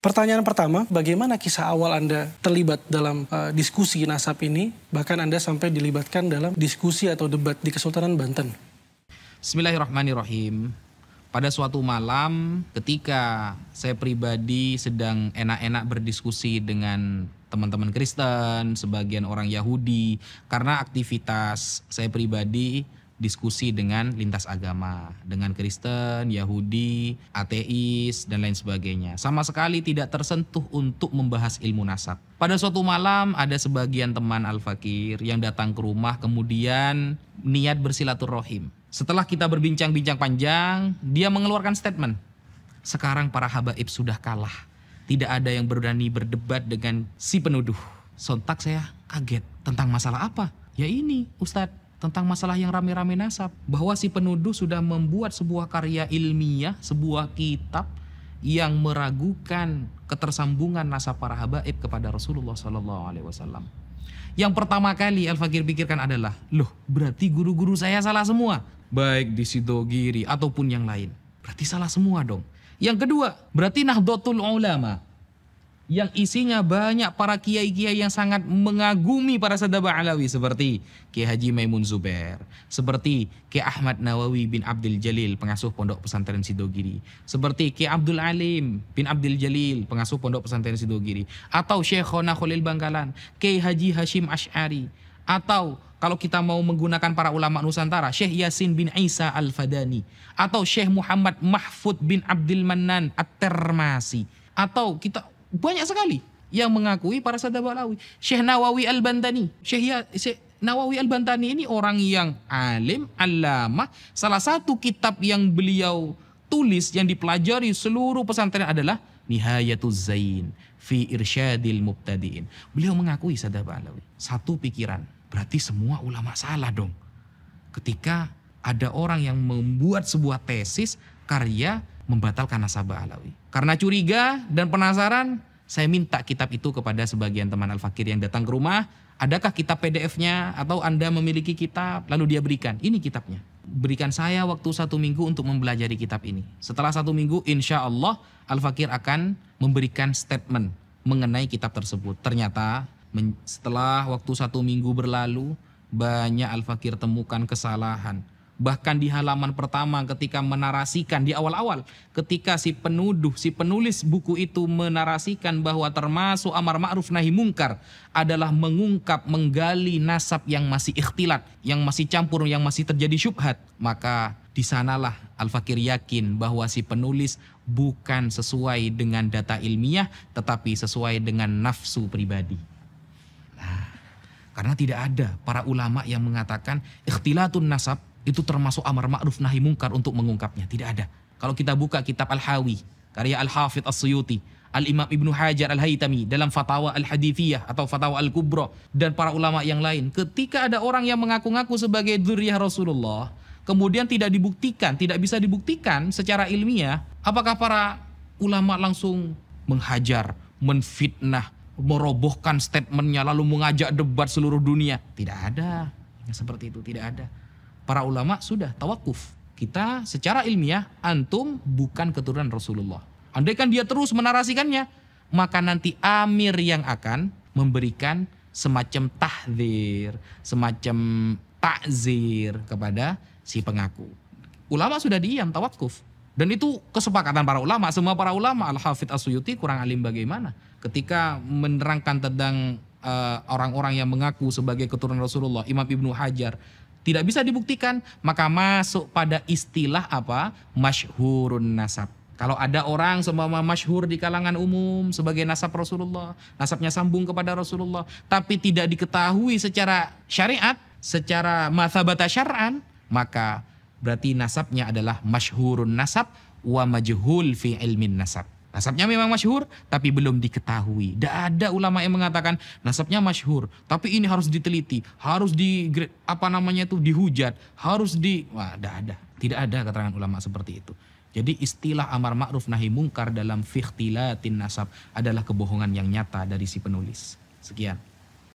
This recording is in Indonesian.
Pertanyaan pertama, bagaimana kisah awal Anda terlibat dalam uh, diskusi nasab ini? Bahkan Anda sampai dilibatkan dalam diskusi atau debat di Kesultanan Banten. Bismillahirrahmanirrahim. Pada suatu malam ketika saya pribadi sedang enak-enak berdiskusi dengan teman-teman Kristen, sebagian orang Yahudi, karena aktivitas saya pribadi diskusi dengan lintas agama, dengan Kristen, Yahudi, ateis dan lain sebagainya. Sama sekali tidak tersentuh untuk membahas ilmu nasab. Pada suatu malam ada sebagian teman Al-Fakir yang datang ke rumah kemudian niat bersilaturahim. Setelah kita berbincang-bincang panjang, dia mengeluarkan statement. Sekarang para habaib sudah kalah. Tidak ada yang berani berdebat dengan si penuduh. Sontak saya kaget tentang masalah apa? Ya ini, Ustadz tentang masalah yang rame-rame nasab bahwa si penuduh sudah membuat sebuah karya ilmiah, sebuah kitab yang meragukan ketersambungan nasab para habaib kepada Rasulullah Sallallahu Alaihi Wasallam. Yang pertama kali Al Fakir pikirkan adalah, loh berarti guru-guru saya salah semua, baik di Sidogiri ataupun yang lain. Berarti salah semua dong. Yang kedua, berarti Nahdlatul Ulama, yang isinya banyak para kiai-kiai yang sangat mengagumi para sadabah alawi seperti Kiai Haji Maimun Zubair, seperti Kiai Ahmad Nawawi bin Abdul Jalil pengasuh Pondok Pesantren Sidogiri, seperti Kiai Abdul Alim bin Abdul Jalil pengasuh Pondok Pesantren Sidogiri atau Sheikh Khalil Bangkalan, Kiai Haji Hashim Ash'ari atau kalau kita mau menggunakan para ulama Nusantara, Syekh Yasin bin Isa Al-Fadani, atau Syekh Muhammad Mahfud bin Abdul Manan At-Termasi, atau kita banyak sekali yang mengakui para sahabat Balawi. Syekh Nawawi Al-Bantani, Syekh, ya, Syekh Nawawi Al-Bantani ini orang yang alim, alamah. Salah satu kitab yang beliau tulis yang dipelajari seluruh pesantren adalah Nihayatul Zain fi Irsyadil Mubtadiin. Beliau mengakui sahabat Balawi, satu pikiran. Berarti semua ulama salah dong. Ketika ada orang yang membuat sebuah tesis, karya membatalkan nasabah Alawi. Karena curiga dan penasaran, saya minta kitab itu kepada sebagian teman Al-Fakir yang datang ke rumah. Adakah kitab PDF-nya atau Anda memiliki kitab? Lalu dia berikan, ini kitabnya. Berikan saya waktu satu minggu untuk mempelajari kitab ini. Setelah satu minggu, insya Allah Al-Fakir akan memberikan statement mengenai kitab tersebut. Ternyata setelah waktu satu minggu berlalu, banyak Al-Fakir temukan kesalahan bahkan di halaman pertama ketika menarasikan di awal-awal ketika si penuduh si penulis buku itu menarasikan bahwa termasuk amar ma'ruf nahi mungkar adalah mengungkap menggali nasab yang masih ikhtilat yang masih campur yang masih terjadi syubhat maka di sanalah Al-Fakir yakin bahwa si penulis bukan sesuai dengan data ilmiah tetapi sesuai dengan nafsu pribadi. karena tidak ada para ulama yang mengatakan ikhtilatun nasab itu termasuk amar ma'ruf nahi mungkar untuk mengungkapnya. Tidak ada. Kalau kita buka kitab Al-Hawi, karya Al-Hafidh As-Suyuti, Al-Imam Ibnu Hajar Al-Haytami dalam fatwa Al-Hadithiyah atau fatwa Al-Kubra dan para ulama yang lain. Ketika ada orang yang mengaku-ngaku sebagai dzurriah Rasulullah, kemudian tidak dibuktikan, tidak bisa dibuktikan secara ilmiah, apakah para ulama langsung menghajar, menfitnah, merobohkan statementnya lalu mengajak debat seluruh dunia? Tidak ada. Seperti itu tidak ada para ulama sudah tawakuf. Kita secara ilmiah antum bukan keturunan Rasulullah. Andaikan dia terus menarasikannya, maka nanti amir yang akan memberikan semacam tahdir, semacam takzir kepada si pengaku. Ulama sudah diam tawakuf. Dan itu kesepakatan para ulama, semua para ulama Al-Hafidh Asuyuti suyuti kurang alim bagaimana ketika menerangkan tentang uh, eh, orang -orang yang mengaku sebagai keturunan Rasulullah, Imam Ibnu Hajar tidak bisa dibuktikan, maka masuk pada istilah apa? Masyhurun nasab. Kalau ada orang semua masyhur di kalangan umum sebagai nasab Rasulullah, nasabnya sambung kepada Rasulullah, tapi tidak diketahui secara syariat, secara mathabata syar'an, maka berarti nasabnya adalah masyhurun nasab wa majhul fi ilmin nasab. Nasabnya memang masyhur, tapi belum diketahui. Tidak ada ulama yang mengatakan nasabnya masyhur, tapi ini harus diteliti, harus di apa namanya itu dihujat, harus di wah tidak ada, tidak ada keterangan ulama seperti itu. Jadi istilah amar ma'ruf nahi mungkar dalam fikhtilatin nasab adalah kebohongan yang nyata dari si penulis. Sekian.